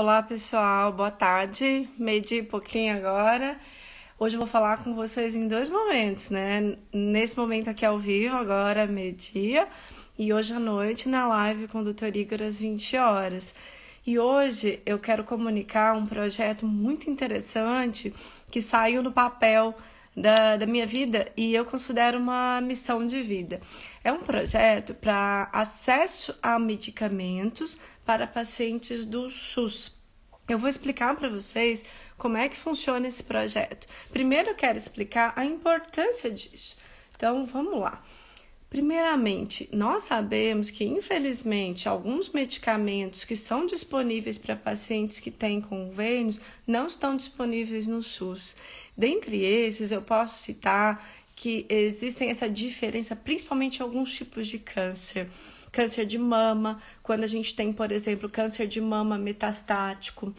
Olá pessoal, boa tarde. Medi e pouquinho agora. Hoje eu vou falar com vocês em dois momentos, né? Nesse momento aqui ao vivo, agora meio-dia, e hoje à noite na live com o Dr. Igor às 20 horas. E hoje eu quero comunicar um projeto muito interessante que saiu no papel da, da minha vida e eu considero uma missão de vida. É um projeto para acesso a medicamentos para pacientes do SUS. Eu vou explicar para vocês como é que funciona esse projeto. Primeiro, eu quero explicar a importância disso. Então, vamos lá. Primeiramente, nós sabemos que, infelizmente, alguns medicamentos que são disponíveis para pacientes que têm convênios não estão disponíveis no SUS. Dentre esses, eu posso citar que existem essa diferença, principalmente em alguns tipos de câncer câncer de mama, quando a gente tem, por exemplo, câncer de mama metastático.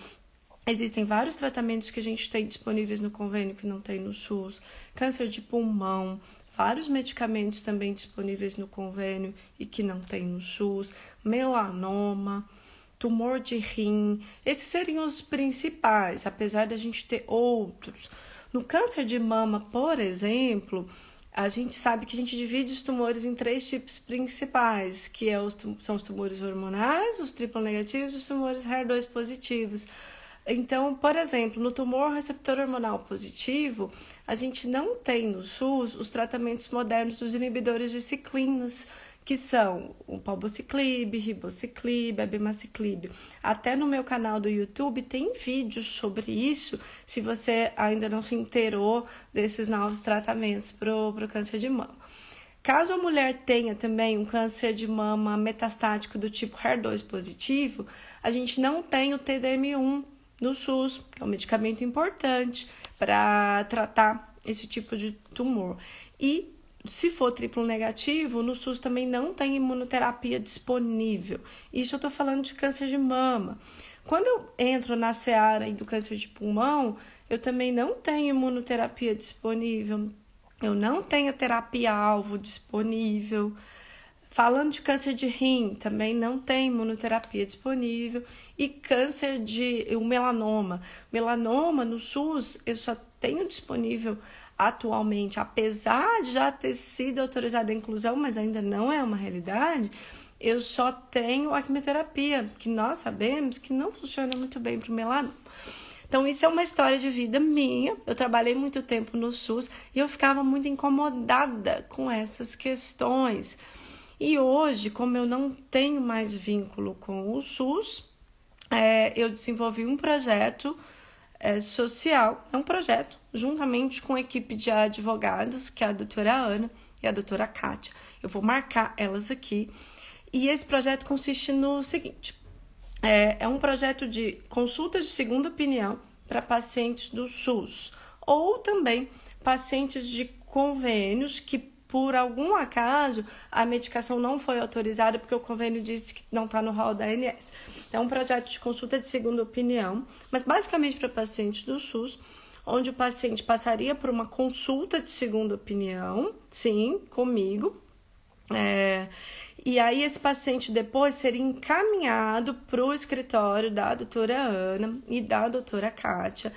Existem vários tratamentos que a gente tem disponíveis no convênio que não tem no SUS, câncer de pulmão, vários medicamentos também disponíveis no convênio e que não tem no SUS, melanoma, tumor de rim. Esses seriam os principais, apesar da gente ter outros. No câncer de mama, por exemplo, a gente sabe que a gente divide os tumores em três tipos principais, que é os são os tumores hormonais, os triplo negativos e os tumores HER2 positivos. Então, por exemplo, no tumor receptor hormonal positivo, a gente não tem no SUS os tratamentos modernos dos inibidores de ciclinas, que são o palbociclib, ribociclib, abemaciclib. Até no meu canal do YouTube tem vídeos sobre isso, se você ainda não se inteirou desses novos tratamentos para o câncer de mama. Caso a mulher tenha também um câncer de mama metastático do tipo HER2 positivo, a gente não tem o TDM1 no SUS, que é um medicamento importante para tratar esse tipo de tumor. E se for triplo negativo, no SUS também não tem imunoterapia disponível. Isso eu estou falando de câncer de mama. Quando eu entro na seara do câncer de pulmão, eu também não tenho imunoterapia disponível, eu não tenho terapia-alvo disponível. Falando de câncer de rim, também não tem imunoterapia disponível. E câncer de. o melanoma. Melanoma no SUS, eu só tenho disponível atualmente, apesar de já ter sido autorizada a inclusão, mas ainda não é uma realidade, eu só tenho a quimioterapia, que nós sabemos que não funciona muito bem para o melanoma. Então, isso é uma história de vida minha. Eu trabalhei muito tempo no SUS e eu ficava muito incomodada com essas questões. E hoje, como eu não tenho mais vínculo com o SUS, é, eu desenvolvi um projeto é, social é um projeto juntamente com a equipe de advogados, que é a doutora Ana e a doutora Kátia. Eu vou marcar elas aqui. E esse projeto consiste no seguinte: é, é um projeto de consulta de segunda opinião para pacientes do SUS ou também pacientes de convênios que por algum acaso, a medicação não foi autorizada porque o convênio disse que não está no rol da ANS. É um projeto de consulta de segunda opinião, mas basicamente para pacientes do SUS, onde o paciente passaria por uma consulta de segunda opinião, sim, comigo. É, e aí, esse paciente depois seria encaminhado para o escritório da doutora Ana e da doutora Kátia,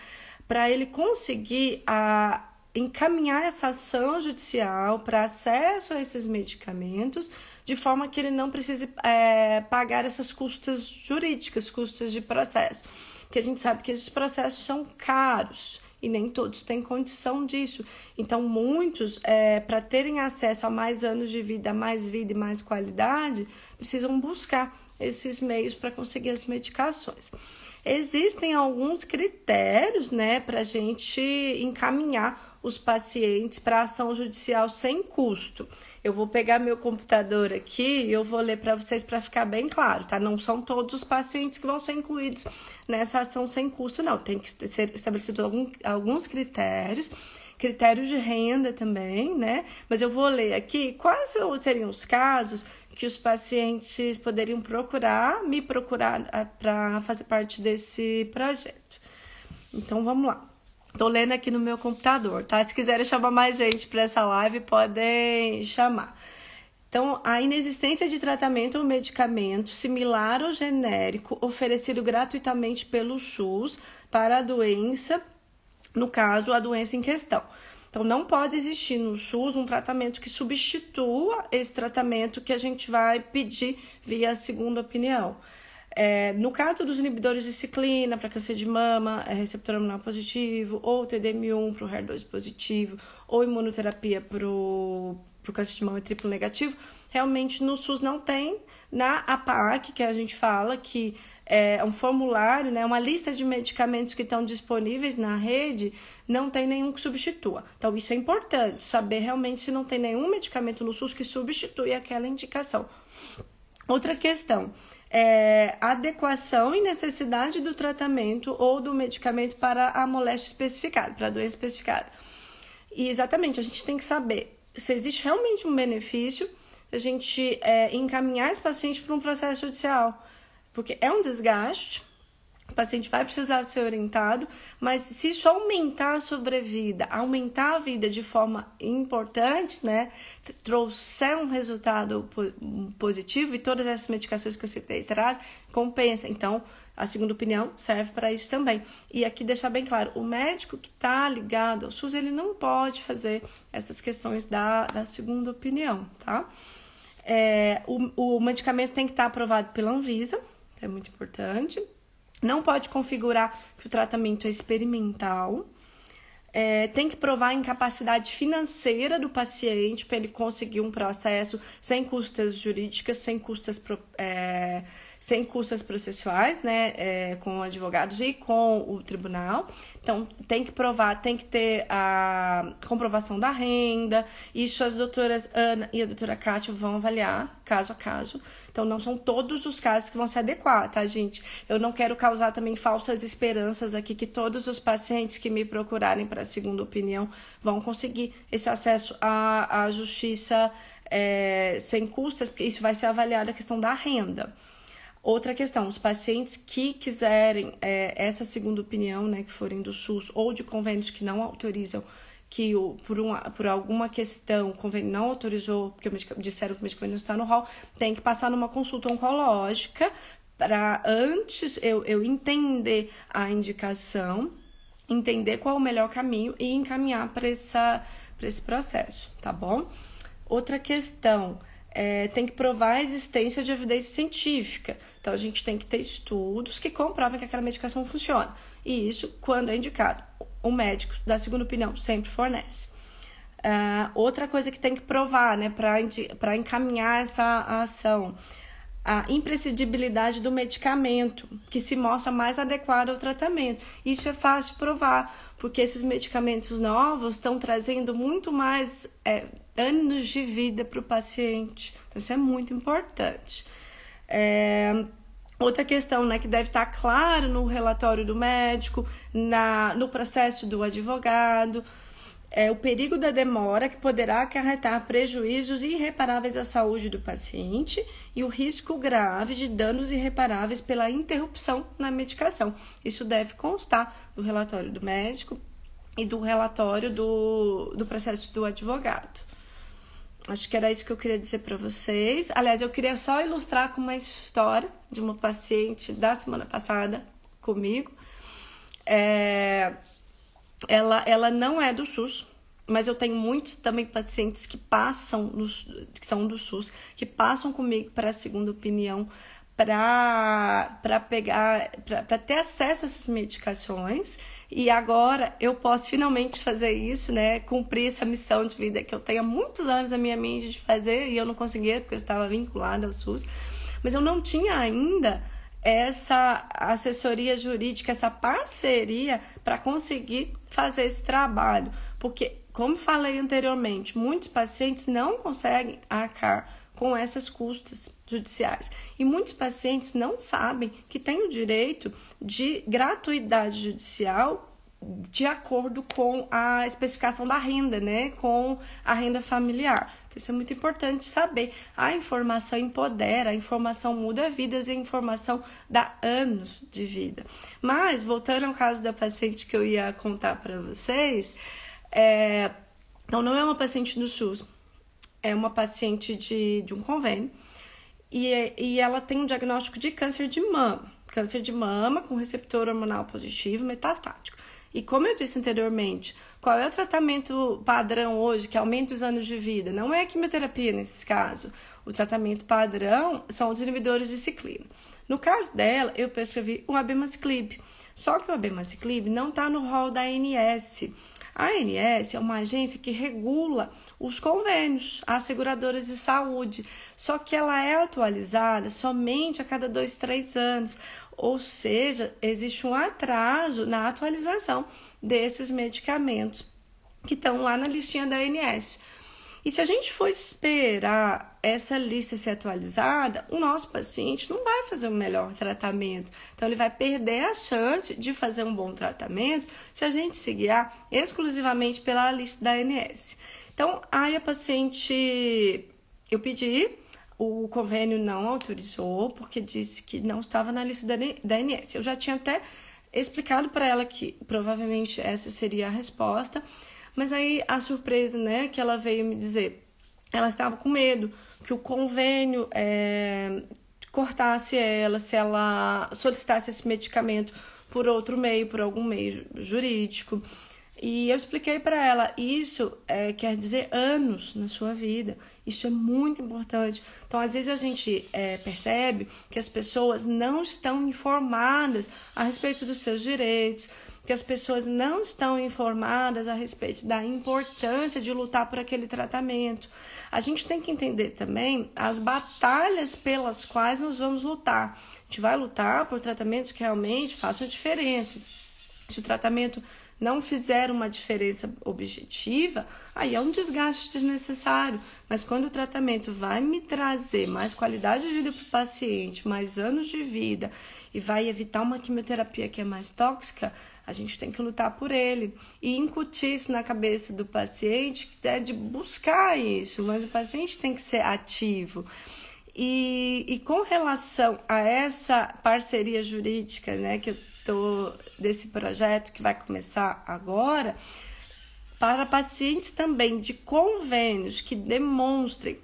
para ele conseguir a encaminhar essa ação judicial para acesso a esses medicamentos, de forma que ele não precise é, pagar essas custas jurídicas, custas de processo. Porque a gente sabe que esses processos são caros e nem todos têm condição disso. Então, muitos, é, para terem acesso a mais anos de vida, mais vida e mais qualidade, precisam buscar esses meios para conseguir as medicações. Existem alguns critérios né, para a gente encaminhar os pacientes para ação judicial sem custo. Eu vou pegar meu computador aqui e eu vou ler para vocês para ficar bem claro, tá? Não são todos os pacientes que vão ser incluídos nessa ação sem custo, não. Tem que ser estabelecidos alguns critérios critérios de renda também, né? Mas eu vou ler aqui quais seriam os casos que os pacientes poderiam procurar, me procurar ah, para fazer parte desse projeto. Então vamos lá. Tô lendo aqui no meu computador, tá? Se quiserem chamar mais gente para essa live, podem chamar. Então, a inexistência de tratamento ou medicamento similar ou genérico oferecido gratuitamente pelo SUS para a doença, no caso, a doença em questão. Então, não pode existir no SUS um tratamento que substitua esse tratamento que a gente vai pedir via segunda opinião. É, no caso dos inibidores de ciclina para câncer de mama, é receptor hormonal positivo, ou TDM1 para o HER2 positivo, ou imunoterapia para o câncer de mama triplo negativo, realmente no SUS não tem. Na APAC, que a gente fala que é um formulário, né, uma lista de medicamentos que estão disponíveis na rede, não tem nenhum que substitua. Então, isso é importante, saber realmente se não tem nenhum medicamento no SUS que substitui aquela indicação. Outra questão, é, adequação e necessidade do tratamento ou do medicamento para a moléstia especificada, para a doença especificada. E exatamente, a gente tem que saber se existe realmente um benefício a gente é, encaminhar esse paciente para um processo judicial, porque é um desgaste o paciente vai precisar ser orientado, mas se isso aumentar a sobrevida, aumentar a vida de forma importante, né? Trouxer um resultado positivo e todas essas medicações que eu citei traz, compensa. Então, a segunda opinião serve para isso também. E aqui deixar bem claro: o médico que está ligado ao SUS, ele não pode fazer essas questões da, da segunda opinião, tá? É, o, o medicamento tem que estar tá aprovado pela Anvisa, é muito importante não pode configurar que o tratamento é experimental. É, tem que provar a incapacidade financeira do paciente para ele conseguir um processo sem custas jurídicas, sem custas é, sem custas processuais, né, é, com advogados e com o tribunal. Então, tem que provar, tem que ter a comprovação da renda. Isso as doutoras Ana e a doutora Kátia vão avaliar caso a caso. Então, não são todos os casos que vão se adequar, tá, gente? Eu não quero causar também falsas esperanças aqui que todos os pacientes que me procurarem para a segunda opinião vão conseguir esse acesso à, à justiça é, sem custas, porque isso vai ser avaliado a questão da renda. Outra questão, os pacientes que quiserem é, essa segunda opinião, né, que forem do SUS ou de convênios que não autorizam, que o, por, uma, por alguma questão o convênio não autorizou, porque disseram que o medicamento não está no hall tem que passar numa consulta oncológica para antes eu, eu entender a indicação, entender qual o melhor caminho e encaminhar para esse processo, tá bom? Outra questão é, tem que provar a existência de evidência científica. Então, a gente tem que ter estudos que comprovem que aquela medicação funciona. E isso, quando é indicado, o médico da segunda opinião sempre fornece. Uh, outra coisa que tem que provar, né, para encaminhar essa ação, a imprescindibilidade do medicamento, que se mostra mais adequado ao tratamento. Isso é fácil de provar, porque esses medicamentos novos estão trazendo muito mais é, anos de vida para o paciente. Então, isso é muito importante. É, outra questão né, que deve estar claro no relatório do médico, na, no processo do advogado, é o perigo da demora que poderá acarretar prejuízos irreparáveis à saúde do paciente e o risco grave de danos irreparáveis pela interrupção na medicação. Isso deve constar do relatório do médico e do relatório do, do processo do advogado. Acho que era isso que eu queria dizer para vocês. Aliás, eu queria só ilustrar com uma história de uma paciente da semana passada comigo. É... Ela, ela não é do SUS, mas eu tenho muitos também pacientes que passam, no, que são do SUS, que passam comigo para a segunda opinião para pegar, para ter acesso a essas medicações. E agora eu posso finalmente fazer isso, né? Cumprir essa missão de vida que eu tenho há muitos anos na minha mente de fazer e eu não conseguia porque eu estava vinculada ao SUS. Mas eu não tinha ainda essa assessoria jurídica, essa parceria para conseguir fazer esse trabalho, porque como falei anteriormente, muitos pacientes não conseguem arcar com essas custas judiciais. E muitos pacientes não sabem que têm o direito de gratuidade judicial de acordo com a especificação da renda, né? Com a renda familiar. Então, isso é muito importante saber. A informação empodera, a informação muda vidas e a informação dá anos de vida. Mas, voltando ao caso da paciente que eu ia contar para vocês, é... então não é uma paciente do SUS, é uma paciente de, de um convênio e, e ela tem um diagnóstico de câncer de mama, câncer de mama com receptor hormonal positivo metastático. E como eu disse anteriormente, qual é o tratamento padrão hoje que aumenta os anos de vida? Não é a quimioterapia nesse caso. O tratamento padrão são os inibidores de ciclina. No caso dela, eu prescrevi o abemaciclib. Só que o abemaciclib não está no rol da ANS. A ANS é uma agência que regula os convênios as seguradoras de saúde, só que ela é atualizada somente a cada dois, três anos, ou seja, existe um atraso na atualização desses medicamentos que estão lá na listinha da ANS. E se a gente for esperar essa lista ser atualizada, o nosso paciente não vai fazer o um melhor tratamento. Então, ele vai perder a chance de fazer um bom tratamento se a gente se guiar exclusivamente pela lista da ANS. Então, aí a paciente, eu pedi, o convênio não autorizou, porque disse que não estava na lista da, da ANS. Eu já tinha até explicado para ela que provavelmente essa seria a resposta, mas aí a surpresa né, que ela veio me dizer ela estava com medo que o convênio é, cortasse ela se ela solicitasse esse medicamento por outro meio, por algum meio jurídico. E eu expliquei para ela: isso é, quer dizer anos na sua vida, isso é muito importante. Então, às vezes, a gente é, percebe que as pessoas não estão informadas a respeito dos seus direitos que as pessoas não estão informadas a respeito da importância de lutar por aquele tratamento. A gente tem que entender também as batalhas pelas quais nós vamos lutar. A gente vai lutar por tratamentos que realmente façam diferença. Se o tratamento não fizer uma diferença objetiva, aí é um desgaste desnecessário. Mas quando o tratamento vai me trazer mais qualidade de vida para o paciente, mais anos de vida e vai evitar uma quimioterapia que é mais tóxica, a gente tem que lutar por ele e incutir isso na cabeça do paciente, que é de buscar isso, mas o paciente tem que ser ativo. E, e com relação a essa parceria jurídica, né, que eu tô desse projeto que vai começar agora, para pacientes também de convênios que demonstrem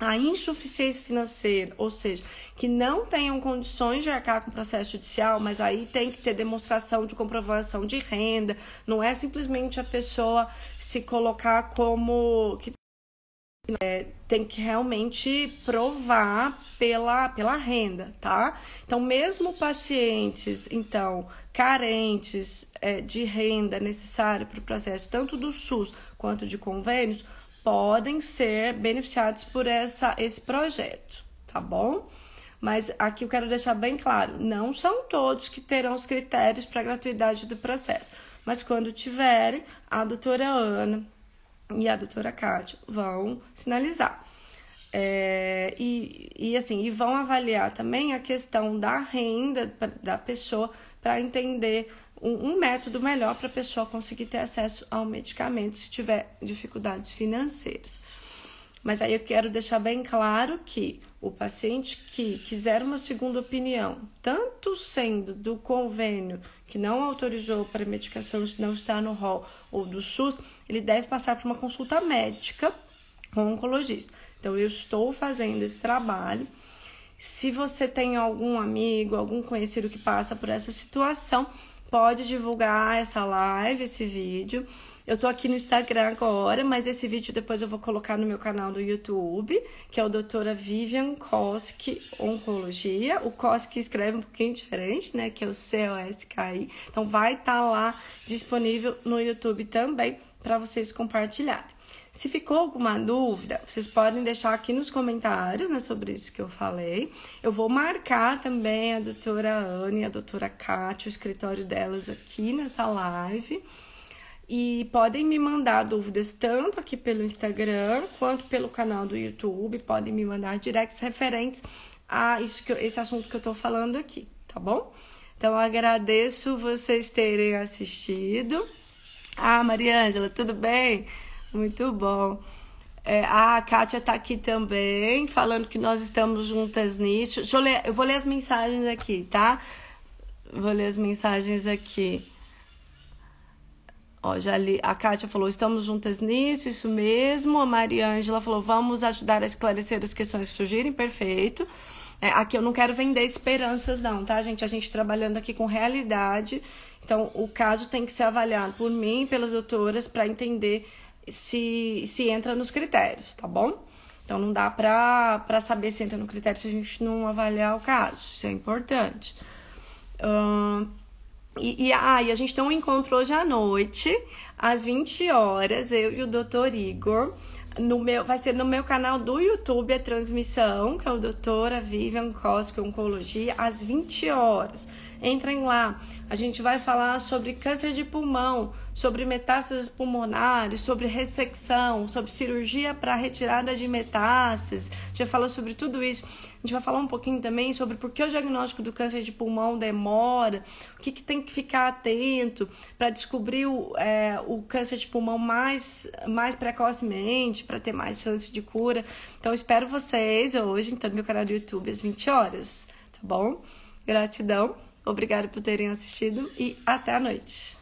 a insuficiência financeira, ou seja, que não tenham condições de arcar com processo judicial, mas aí tem que ter demonstração de comprovação de renda, não é simplesmente a pessoa se colocar como que é, tem que realmente provar pela, pela renda, tá? Então, mesmo pacientes, então, carentes é, de renda necessária para o processo, tanto do SUS quanto de convênios, podem ser beneficiados por essa, esse projeto, tá bom? Mas aqui eu quero deixar bem claro: não são todos que terão os critérios para a gratuidade do processo, mas quando tiverem, a doutora Ana e a doutora Cátia vão sinalizar. É, e, e assim, e vão avaliar também a questão da renda da pessoa para entender um, um método melhor para a pessoa conseguir ter acesso ao medicamento se tiver dificuldades financeiras. Mas aí eu quero deixar bem claro que o paciente que quiser uma segunda opinião, tanto sendo do convênio que não autorizou para medicação se não está no rol ou do SUS, ele deve passar por uma consulta médica com um oncologista. Então eu estou fazendo esse trabalho. Se você tem algum amigo, algum conhecido que passa por essa situação, pode divulgar essa live, esse vídeo. Eu tô aqui no Instagram agora, mas esse vídeo depois eu vou colocar no meu canal do YouTube, que é o Doutora Vivian Koski Oncologia. O Koski escreve um pouquinho diferente, né? Que é o C-O-S-K-I. Então vai estar tá lá disponível no YouTube também para vocês compartilharem. Se ficou alguma dúvida, vocês podem deixar aqui nos comentários, né, sobre isso que eu falei. Eu vou marcar também a doutora Anne e a doutora Kátia, o escritório delas aqui nessa live. E podem me mandar dúvidas tanto aqui pelo Instagram quanto pelo canal do YouTube. Podem me mandar directs referentes a isso que eu, esse assunto que eu tô falando aqui, tá bom? Então agradeço vocês terem assistido. Ah, Mariângela, tudo bem? Muito bom. É, a Kátia está aqui também, falando que nós estamos juntas nisso. Deixa eu, ler, eu vou ler as mensagens aqui, tá? Vou ler as mensagens aqui. Ó, já li, a Kátia falou, estamos juntas nisso, isso mesmo. A Mariângela falou, vamos ajudar a esclarecer as questões que surgirem, perfeito. É, aqui eu não quero vender esperanças, não, tá, gente? A gente trabalhando aqui com realidade então, o caso tem que ser avaliado por mim e pelas doutoras para entender se, se entra nos critérios, tá bom? Então, não dá para saber se entra no critério se a gente não avaliar o caso. Isso é importante. Uh, e, e, ah, e a gente tem um encontro hoje à noite, às 20 horas, eu e o doutor Igor. No meu, vai ser no meu canal do YouTube a transmissão, que é o doutora Vivian Costa Oncologia, às 20 horas. Entrem lá. A gente vai falar sobre câncer de pulmão, sobre metástases pulmonares, sobre ressecção, sobre cirurgia para retirada de metástases. Já falou sobre tudo isso. A gente vai falar um pouquinho também sobre por que o diagnóstico do câncer de pulmão demora, o que, que tem que ficar atento para descobrir o, é, o câncer de pulmão mais, mais precocemente, para ter mais chance de cura. Então, espero vocês hoje, então, no meu canal do YouTube, às 20 horas, tá bom? Gratidão. Obrigado por terem assistido e até a noite.